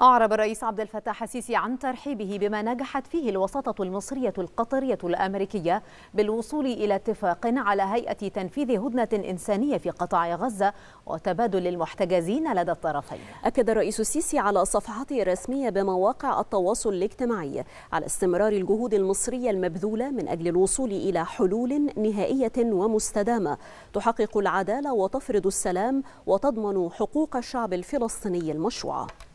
أعرب الرئيس عبد الفتاح السيسي عن ترحيبه بما نجحت فيه الوساطة المصرية القطرية الأمريكية بالوصول إلى اتفاق على هيئة تنفيذ هدنة إنسانية في قطاع غزة وتبادل المحتجزين لدى الطرفين أكد الرئيس السيسي على صفحته الرسمية بمواقع التواصل الاجتماعي على استمرار الجهود المصرية المبذولة من أجل الوصول إلى حلول نهائية ومستدامة تحقق العدالة وتفرض السلام وتضمن حقوق الشعب الفلسطيني المشروعة